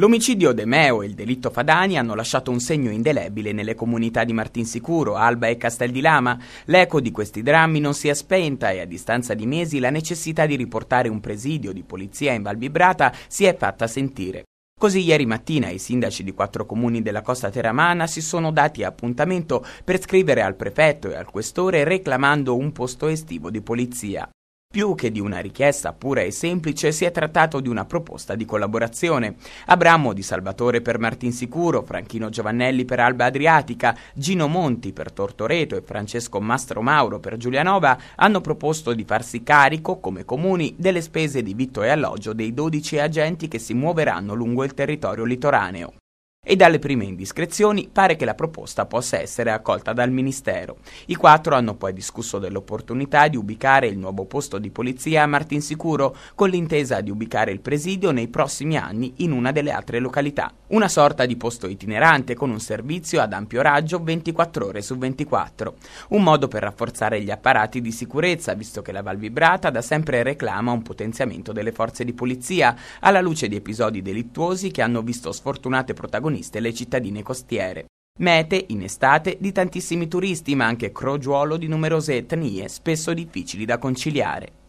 L'omicidio De Meo e il delitto Fadani hanno lasciato un segno indelebile nelle comunità di Martinsicuro, Alba e Castel di Lama. L'eco di questi drammi non si è spenta e a distanza di mesi la necessità di riportare un presidio di polizia in Valbibrata si è fatta sentire. Così ieri mattina i sindaci di quattro comuni della costa teramana si sono dati appuntamento per scrivere al prefetto e al questore reclamando un posto estivo di polizia. Più che di una richiesta pura e semplice, si è trattato di una proposta di collaborazione. Abramo di Salvatore per Martin Sicuro, Franchino Giovannelli per Alba Adriatica, Gino Monti per Tortoreto e Francesco Mastro Mauro per Giulianova hanno proposto di farsi carico, come comuni, delle spese di vitto e alloggio dei 12 agenti che si muoveranno lungo il territorio litoraneo e dalle prime indiscrezioni pare che la proposta possa essere accolta dal Ministero. I quattro hanno poi discusso dell'opportunità di ubicare il nuovo posto di polizia a Martinsicuro con l'intesa di ubicare il presidio nei prossimi anni in una delle altre località. Una sorta di posto itinerante con un servizio ad ampio raggio 24 ore su 24. Un modo per rafforzare gli apparati di sicurezza, visto che la Val Vibrata da sempre reclama un potenziamento delle forze di polizia alla luce di episodi delittuosi che hanno visto sfortunate protagoniste protagoniste le cittadine costiere. Mete, in estate, di tantissimi turisti, ma anche crogiuolo di numerose etnie, spesso difficili da conciliare.